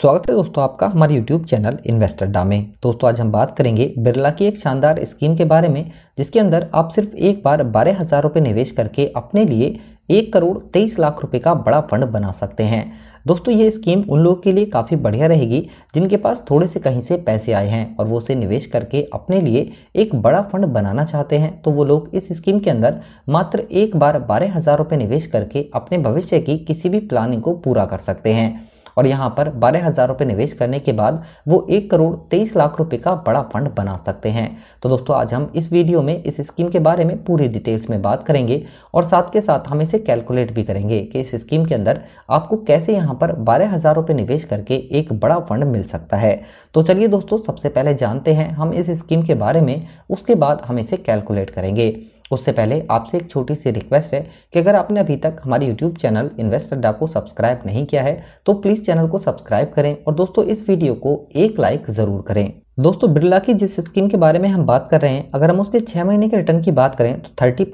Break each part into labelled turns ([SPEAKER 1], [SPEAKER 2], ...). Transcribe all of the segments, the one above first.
[SPEAKER 1] स्वागत है दोस्तों आपका हमारे YouTube चैनल इन्वेस्टर डा में दोस्तों आज हम बात करेंगे बिरला की एक शानदार स्कीम के बारे में जिसके अंदर आप सिर्फ एक बार बारह हज़ार रुपये निवेश करके अपने लिए एक करोड़ तेईस लाख रुपए का बड़ा फंड बना सकते हैं दोस्तों ये स्कीम उन लोगों के लिए काफ़ी बढ़िया रहेगी जिनके पास थोड़े से कहीं से पैसे आए हैं और वो उसे निवेश करके अपने लिए एक बड़ा फंड बनाना चाहते हैं तो वो लोग इस स्कीम के अंदर मात्र एक बार बारह हज़ार रुपये निवेश करके अपने भविष्य की किसी भी प्लानिंग को पूरा कर सकते हैं और यहाँ पर बारह हज़ार रुपये निवेश करने के बाद वो एक करोड़ तेईस लाख रुपये का बड़ा फंड बना सकते हैं तो दोस्तों आज हम इस वीडियो में इस स्कीम के बारे में पूरी डिटेल्स में बात करेंगे और साथ के साथ हम इसे कैलकुलेट भी करेंगे कि इस स्कीम के अंदर आपको कैसे यहाँ पर बारह हज़ार रुपये निवेश करके एक बड़ा फंड मिल सकता है तो चलिए दोस्तों सबसे पहले जानते हैं हम इस स्कीम के बारे में उसके बाद हम इसे कैलकुलेट करेंगे उससे पहले आपसे एक छोटी सी रिक्वेस्ट है कि अगर आपने अभी तक हमारे यूट्यूब चैनल इन्वेस्ट अड्डा को सब्सक्राइब नहीं किया है तो प्लीज़ चैनल को सब्सक्राइब करें और दोस्तों इस वीडियो को एक लाइक ज़रूर करें दोस्तों बिरला की जिस स्कीम के बारे में हम बात कर रहे हैं अगर हम उसके छः महीने के रिटर्न की बात करें तो थर्टी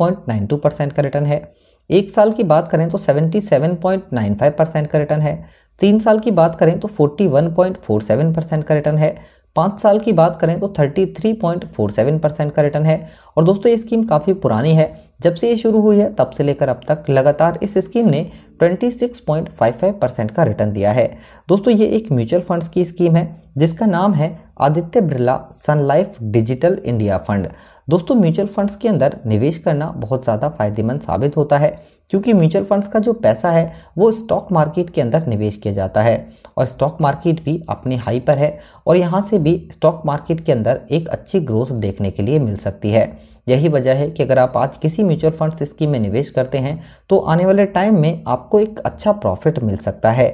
[SPEAKER 1] परसेंट का रिटर्न है एक साल की बात करें तो सेवेंटी परसेंट का रिटर्न है तीन साल की बात करें तो फोर्टी परसेंट का रिटर्न है पाँच साल की बात करें तो 33.47 परसेंट का रिटर्न है और दोस्तों ये स्कीम काफ़ी पुरानी है जब से ये शुरू हुई है तब से लेकर अब तक लगातार इस स्कीम ने 26.55 परसेंट का रिटर्न दिया है दोस्तों ये एक म्यूचुअल फंड्स की स्कीम है जिसका नाम है Aditya Birla Sun Life digital India fund दोस्तों म्यूचुअल फंड्स के अंदर निवेश करना बहुत ज़्यादा फायदेमंद साबित होता है क्योंकि म्यूचुअल फंड्स का जो पैसा है वो स्टॉक मार्केट के अंदर निवेश किया जाता है और स्टॉक मार्केट भी अपने हाई पर है और यहाँ से भी स्टॉक मार्केट के अंदर एक अच्छी ग्रोथ देखने के लिए मिल सकती है यही वजह है कि अगर आप आज किसी म्यूचुअल फंड स्कीम में निवेश करते हैं तो आने वाले टाइम में आपको एक अच्छा प्रॉफिट मिल सकता है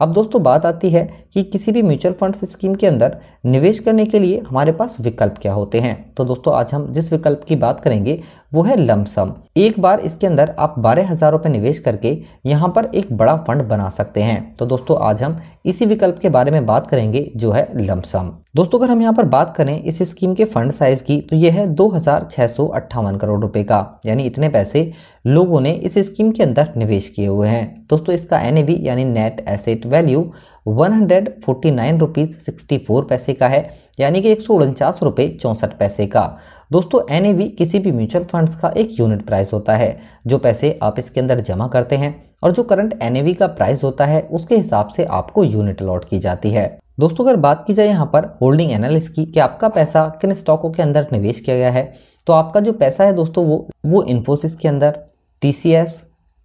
[SPEAKER 1] अब दोस्तों बात आती है कि किसी भी म्यूचुअल फंड्स स्कीम के अंदर निवेश करने के लिए हमारे पास विकल्प क्या होते हैं तो दोस्तों आज हम जिस विकल्प की बात करेंगे वो है लमसम एक बार इसके अंदर आप बारह हज़ार रुपये निवेश करके यहाँ पर एक बड़ा फंड बना सकते हैं तो दोस्तों आज हम इसी विकल्प के बारे में बात करेंगे जो है लमसम दोस्तों अगर हम यहाँ पर बात करें इस स्कीम के फंड साइज़ की तो यह है दो हजार छह सौ अट्ठावन करोड़ रुपए का यानी इतने पैसे लोगों ने इस स्कीम के अंदर निवेश किए हुए हैं दोस्तों इसका एन यानी net asset value one hundred forty nine rupees sixty four पैसे का है यानी कि एक सौ उनचास चौंसठ पैसे का दोस्तों एन किसी भी म्यूचुअल फंड्स का एक यूनिट प्राइस होता है जो पैसे आप इसके अंदर जमा करते हैं और जो करंट एन का प्राइस होता है उसके हिसाब से आपको यूनिट अलॉट की जाती है दोस्तों अगर बात की जाए यहाँ पर होल्डिंग एनालिस की कि आपका पैसा किन स्टॉकों के अंदर निवेश किया गया है तो आपका जो पैसा है दोस्तों वो वो इन्फोसिस के अंदर T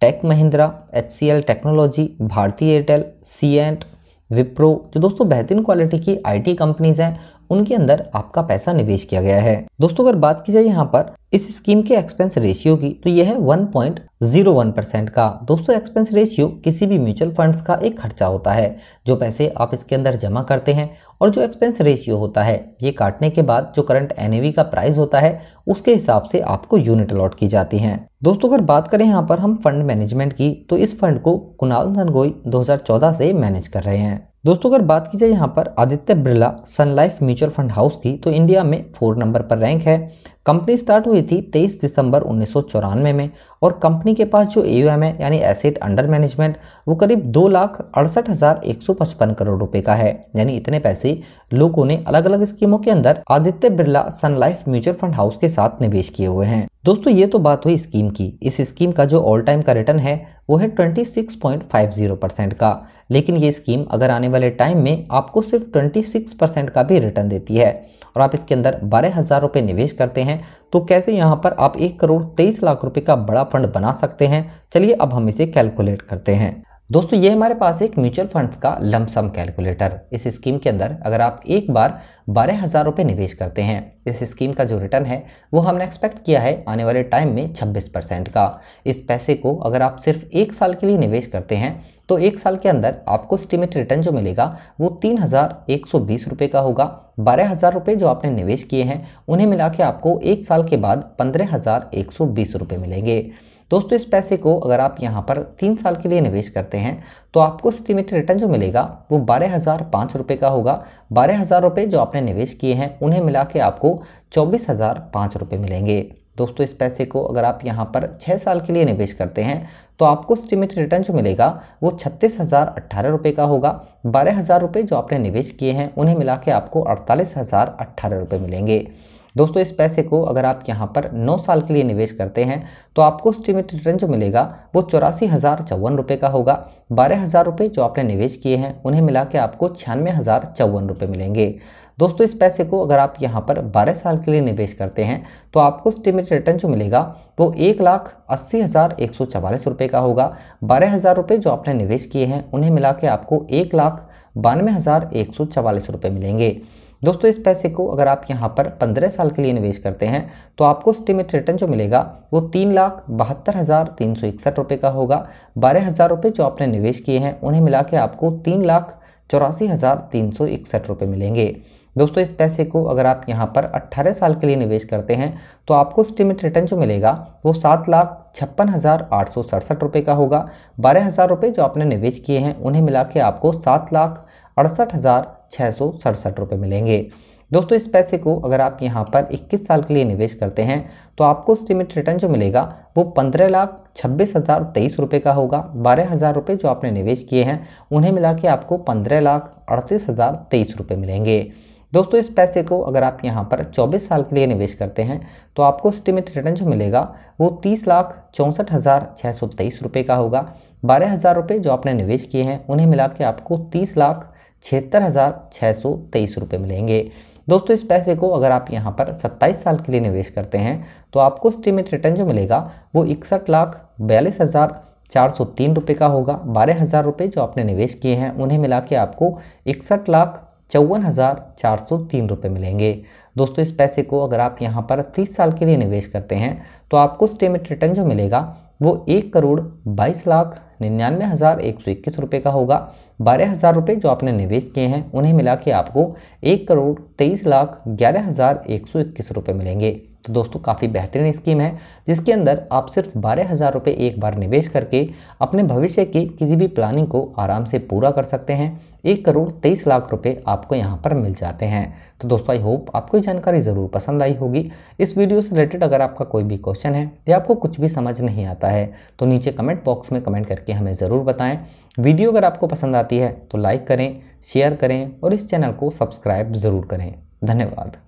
[SPEAKER 1] tech Mahindra H technology Bharti Airtel C and Wipro जो दोस्तों बेहतरीन क्वालिटी की आईटी कंपनीज़ हैं उनके अंदर आपका पैसा निवेश किया गया है दोस्तों अगर बात की जाए यहाँ पर इस स्कीम के एक्सपेंस रेशियो की तो यह है 1.01 परसेंट का दोस्तों एक्सपेंस रेशियो किसी भी म्यूचुअल फंड्स का एक खर्चा होता है जो पैसे आप इसके अंदर जमा करते हैं और जो एक्सपेंस रेशियो होता है ये काटने के बाद जो करंट एन का प्राइस होता है उसके हिसाब से आपको यूनिट अलॉट की जाती हैं दोस्तों अगर बात करें यहाँ पर हम फंड मैनेजमेंट की तो इस फंड को कुणाल धनगोई दो से मैनेज कर रहे हैं दोस्तों अगर बात की जाए यहाँ पर Aditya Birla Sun Life mutual fund house की तो इंडिया में फोर नंबर पर रैंक है कंपनी स्टार्ट हुई थी 23 दिसंबर उन्नीस में और कंपनी के पास जो एयूएम है यानी एसेट अंडर मैनेजमेंट वो करीब दो लाख अड़सठ हज़ार एक सौ पचपन करोड़ रुपए का है यानी इतने पैसे लोगों ने अलग अलग स्कीमों के अंदर Aditya Birla Sun Life mutual fund house के साथ निवेश किए हुए हैं दोस्तों ये तो बात हुई स्कीम की इस स्कीम का जो ऑल टाइम का रिटर्न है वो है जीरो परसेंट का लेकिन ये स्कीम अगर आने वाले टाइम में आपको सिर्फ ट्वेंटी सिक्स परसेंट का भी रिटर्न देती है और आप इसके अंदर बारह हज़ार रुपये निवेश करते हैं तो कैसे यहाँ पर आप एक करोड़ तेईस लाख रुपये का बड़ा फंड बना सकते हैं चलिए अब हम इसे कैलकुलेट करते हैं दोस्तों ये हमारे पास एक म्यूचुअल फंड्स का लमसम कैलकुलेटर इस स्कीम के अंदर अगर आप एक बार बारह हज़ार रुपये निवेश करते हैं इस स्कीम का जो रिटर्न है वो हमने एक्सपेक्ट किया है आने वाले टाइम में 26 परसेंट का इस पैसे को अगर आप सिर्फ एक साल के लिए निवेश करते हैं तो एक साल के अंदर आपको स्टीमेट रिटर्न जो मिलेगा वो तीन हज़ार का होगा बारह हज़ार रुपये जो आपने निवेश किए हैं उन्हें मिला के आपको एक साल के बाद पंद्रह हज़ार एक सौ बीस रुपये मिलेंगे दोस्तों इस पैसे को अगर आप यहाँ पर तीन साल के लिए निवेश करते हैं तो आपको स्टीमेट रिटर्न जो मिलेगा वो बारह हज़ार पाँच रुपये का होगा बारह हज़ार रुपये जो आपने निवेश किए हैं उन्हें मिला के आपको चौबीस हज़ार पाँच रुपये मिलेंगे दोस्तों इस पैसे को अगर आप यहाँ पर छः साल के लिए निवेश करते हैं तो आपको स्टीमेट रिटर्न जो मिलेगा वो छत्तीस हज़ार अट्ठारह रुपये का होगा बारह हज़ार रुपये जो आपने निवेश किए हैं उन्हें मिला के आपको अड़तालीस हज़ार अट्ठारह रुपये मिलेंगे दोस्तों इस पैसे को अगर आप यहाँ पर नौ साल के लिए निवेश करते हैं तो आपको स्टीमेट रिटर्न जो मिलेगा वो चौरासी हज़ार चौवन रुपये का होगा बारह हज़ार रुपये जो आपने निवेश किए हैं उन्हें मिला के आपको छियानवे हज़ार चौवन रुपये मिलेंगे दोस्तों इस पैसे को अगर आप यहाँ पर 12 साल के लिए निवेश करते हैं तो आपको स्टीमेट रिटर्न जो मिलेगा वो एक लाख अस्सी हज़ार एक सौ चवालीस रुपये का होगा बारह हज़ार रुपये जो आपने निवेश किए हैं उन्हें मिला के आपको एक लाख बानवे हज़ार एक सौ चवालीस रुपये मिलेंगे दोस्तों इस पैसे को अगर आप यहाँ पर पंद्रह साल के लिए निवेश करते हैं तो आपको स्टीमेट रिटर्न जो मिलेगा वो तीन लाख बहत्तर हज़ार तीन सौ इकसठ रुपये का होगा बारह हज़ार रुपये जो आपने निवेश किए हैं उन्हें मिला के आपको तीन लाख चौरासी हज़ार तीन सौ इकसठ रुपये मिलेंगे दोस्तों इस पैसे को अगर आप यहाँ पर अट्ठारह साल के लिए निवेश करते हैं तो आपको स्टीमेट रिटर्न जो मिलेगा वो सात लाख छप्पन हज़ार आठ सौ सड़सठ रुपये का होगा बारह हज़ार रुपये जो आपने निवेश किए हैं उन्हें मिला के आपको सात लाख अड़सठ हज़ार छः सौ सड़सठ रुपये मिलेंगे दोस्तों इस पैसे को अगर आप यहाँ पर 21 साल के लिए निवेश करते हैं तो आपको स्टीमेट रिटर्न जो मिलेगा वो पंद्रह लाख छब्बीस हज़ार तेईस रुपये का होगा बारह हज़ार रुपये जो आपने निवेश किए हैं उन्हें मिला के आपको पंद्रह लाख अड़तीस हज़ार तेईस रुपये मिलेंगे दोस्तों इस पैसे को अगर आप यहाँ पर 24 साल के लिए निवेश करते हैं तो आपको स्टीमेट रिटर्न जो मिलेगा वो तीस लाख चौंसठ हज़ार छः सौ तेईस रुपये का होगा बारह हज़ार रुपये जो आपने निवेश किए हैं उन्हें मिला के आपको तीस लाख छिहत्तर हज़ार छः सौ तेईस रुपये मिलेंगे दोस्तों इस पैसे को अगर आप यहाँ पर 27 साल के लिए निवेश करते हैं तो आपको स्टीमेट रिटर्न जो मिलेगा वो इकसठ लाख बयालीस हज़ार चार सौ तीन रुपये का होगा बारह हज़ार रुपये जो आपने निवेश किए हैं उन्हें मिला के आपको इकसठ लाख चौवन हज़ार चार सौ तीन रुपये मिलेंगे दोस्तों इस पैसे को अगर आप यहाँ पर तीस साल के लिए निवेश करते हैं तो आपको स्टीमेट रिटर्न जो मिलेगा वो एक करोड़ बाईस लाख निन्यानवे हज़ार एक सौ इक्कीस रुपये का होगा बारह हज़ार रुपये जो आपने निवेश किए हैं उन्हें मिला के आपको एक करोड़ तेईस लाख ग्यारह हज़ार एक सौ इक्कीस रुपये मिलेंगे तो दोस्तों काफ़ी बेहतरीन स्कीम है जिसके अंदर आप सिर्फ बारह हज़ार रुपये एक बार निवेश करके अपने भविष्य की किसी भी प्लानिंग को आराम से पूरा कर सकते हैं एक करोड़ तेईस लाख रुपए आपको यहाँ पर मिल जाते हैं तो दोस्तों आई होप आपको ये जानकारी ज़रूर पसंद आई होगी इस वीडियो से रिलेटेड अगर आपका कोई भी क्वेश्चन है या आपको कुछ भी समझ नहीं आता है तो नीचे कमेंट बॉक्स में कमेंट करके हमें ज़रूर बताएँ वीडियो अगर आपको पसंद आती है तो लाइक करें शेयर करें और इस चैनल को सब्सक्राइब ज़रूर करें धन्यवाद